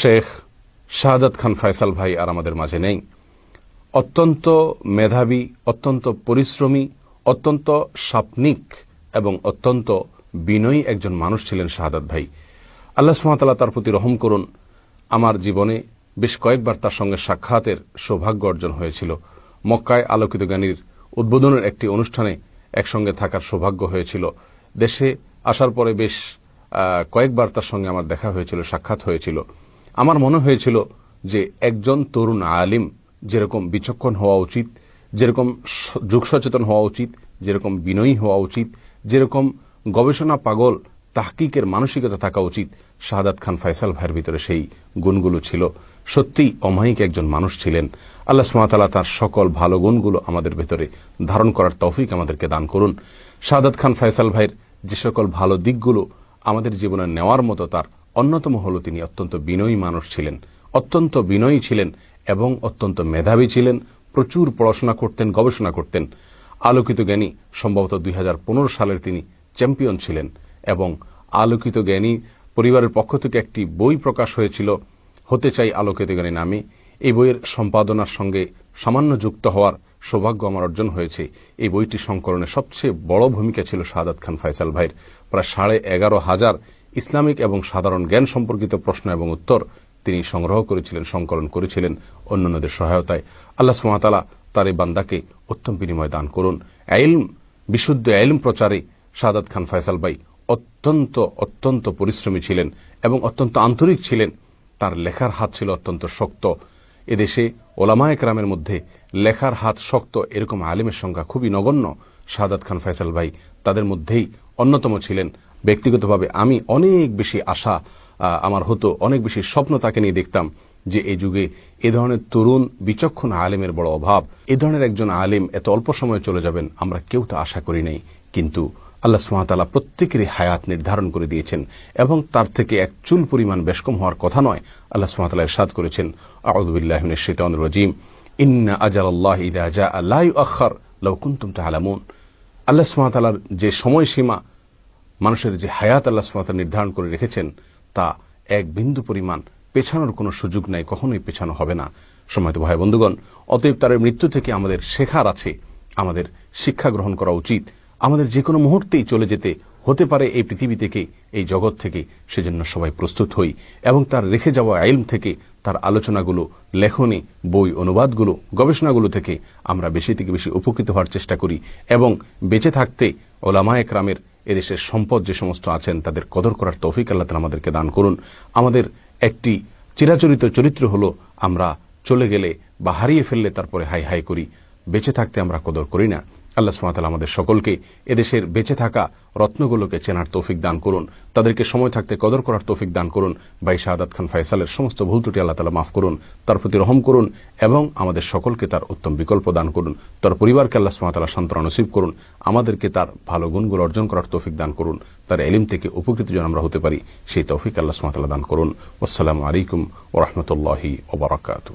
শেখ শাহাদাত খান ফয়সাল ভাই আর আমাদের মাঝে নেই অত্যন্ত মেধাবী অত্যন্ত পরিশ্রমী অত্যন্ত সাপনিক এবং অত্যন্ত বিনয়ী একজন মানুষ ছিলেন শাহাদাত ভাই আল্লাহ সুমাতাল্লাহ তার প্রতি রহম করুন আমার জীবনে বেশ কয়েকবার তার সঙ্গে সাক্ষাতের সৌভাগ্য অর্জন হয়েছিল মক্কায় আলোকিত জ্ঞানীর উদ্বোধনের একটি অনুষ্ঠানে একসঙ্গে থাকার সৌভাগ্য হয়েছিল দেশে আসার পরে বেশ কয়েকবার তার সঙ্গে আমার দেখা হয়েছিল সাক্ষাৎ হয়েছিল আমার মনে হয়েছিল যে একজন তরুণ আলিম যেরকম বিচক্ষণ হওয়া উচিত যেরকম যুগ সচেতন হওয়া উচিত যেরকম বিনয়ী হওয়া উচিত যেরকম গবেষণা পাগল তাহকিকের মানসিকতা থাকা উচিত শাহাদাত খান ফয়সাল ভাইয়ের ভিতরে সেই গুণগুলো ছিল সত্যি অমায়িক একজন মানুষ ছিলেন আল্লাহ সুমাতালা তার সকল ভালো গুণগুলো আমাদের ভেতরে ধারণ করার তৌফিক আমাদেরকে দান করুন শাহাদাত খান ফয়সাল ভাইয়ের যে সকল ভালো দিকগুলো আমাদের জীবনে নেওয়ার মতো তার অন্যতম হল তিনি অত্যন্ত বিনয়ী মানুষ ছিলেন অত্যন্ত বিনয়ী ছিলেন এবং অত্যন্ত মেধাবী ছিলেন প্রচুর পড়াশোনা করতেন গবেষণা করতেন আলোকিত জ্ঞানী সম্ভবত দুই সালের তিনি চ্যাম্পিয়ন ছিলেন এবং আলোকিত জ্ঞানী পরিবারের পক্ষ থেকে একটি বই প্রকাশ হয়েছিল হতে চাই আলোকিত জ্ঞানী নামে এই বইয়ের সম্পাদনার সঙ্গে সামান্য যুক্ত হওয়ার সৌভাগ্য আমার অর্জন হয়েছে এই বইটি সংকলনে সবচেয়ে বড় ভূমিকা ছিল শাহাদ খান ফাইসাল ভাইয়ের প্রায় সাড়ে এগারো হাজার ইসলামিক এবং সাধারণ জ্ঞান সম্পর্কিত প্রশ্ন এবং উত্তর তিনি সংগ্রহ করেছিলেন সংকলন করেছিলেন অন্যান্যদের সহায়তায় আল্লাহ সুমাতালা তার এই বান্দাকে উত্তম বিনিময় দান করুন এলম বিশুদ্ধ এলম প্রচারে সাদাত খান ফয়সাল ভাই অত্যন্ত অত্যন্ত পরিশ্রমী ছিলেন এবং অত্যন্ত আন্তরিক ছিলেন তার লেখার হাত ছিল অত্যন্ত শক্ত এদেশে ওলামা একরামের মধ্যে লেখার হাত শক্ত এরকম আলেমের সংখ্যা খুবই নগণ্য সাদাত খান ফয়সাল ভাই তাদের মধ্যেই অন্যতম ছিলেন ব্যক্তিগতভাবে আমি অনেক বেশি আশা আমার হতো অনেক বেশি স্বপ্ন তাকে নিয়ে দেখতাম যে এই যুগে এ ধরনের তরুণ বিচক্ষণ আলেমের বড় অভাব এ ধরনের একজন আলেম এত অল্প সময়ে চলে যাবেন আমরা কেউ তা আশা করি নাই কিন্তু আল্লাহ সুমাতালা প্রত্যেকেরই হায়াত নির্ধারণ করে দিয়েছেন এবং তার থেকে এক চুল পরিমাণ বেশকম হওয়ার কথা নয় আল্লাহ সুহাতালা সাদ করেছেন আউদুবিল্লাহমিন শেতন রাজিম ইন্না আজাল আল্লাহ ইদা আজা আল্লাহ আখর লৌকুন্তুম তাহালামুন আল্লাহ সুমাতালার যে সময়সীমা মানুষের যে হায়াত আল্লাহ সুমাতা নির্ধারণ করে রেখেছেন তা এক বিন্দু পরিমাণ পেছানোর কোনো সুযোগ নাই কখনোই পেছানো হবে না সময়ত ভাই বন্ধুগণ অতএব তার মৃত্যু থেকে আমাদের শেখার আছে আমাদের শিক্ষা গ্রহণ করা উচিত আমাদের যে কোনো মুহূর্তেই চলে যেতে হতে পারে এই পৃথিবী থেকে এই জগৎ থেকে সেজন্য সবাই প্রস্তুত হই এবং তার রেখে যাওয়া আইলম থেকে তার আলোচনাগুলো লেখনী বই অনুবাদগুলো গবেষণাগুলো থেকে আমরা বেশি থেকে বেশি উপকৃত হওয়ার চেষ্টা করি এবং বেঁচে থাকতে ওলামায়ক রামের এদেশের সম্পদ যে সমস্ত আছেন তাদের কদর করার তৌফিক আল্লাহ তালা আমাদেরকে দান করুন আমাদের একটি চিরাচরিত চরিত্র হলো আমরা চলে গেলে বা হারিয়ে ফেললে তারপরে হাই হাই করি বেঁচে থাকতে আমরা কদর করি না আল্লাহ সুমাতাল আমাদের সকলকে এদেশের বেঁচে থাকা রত্নগুলোকে চেনার তৌফিক দান করুন তাদেরকে সময় থাকতে কদর করার তৌফিক দান করুন বাই শাহাদ খান ফাইসালের সমস্ত ভুল ত্রুটি আল্লাহ তালা মাফ করুন তার প্রতি রহম করুন এবং আমাদের সকলকে তার উত্তম বিকল্প দান করুন তার পরিবারকে আল্লাহ সুমাতালা সান্ত্বনা নসিব করুন আমাদেরকে তার ভালো গুণগুলো অর্জন করার তৌফিক দান করুন তার এলিম থেকে উপকৃত যেন আমরা হতে পারি সেই তৌফিক আল্লাহ সুমাতালা দান করুন আসসালামু আলাইকুম ওরহমতুল্লাহি ওবরাকাত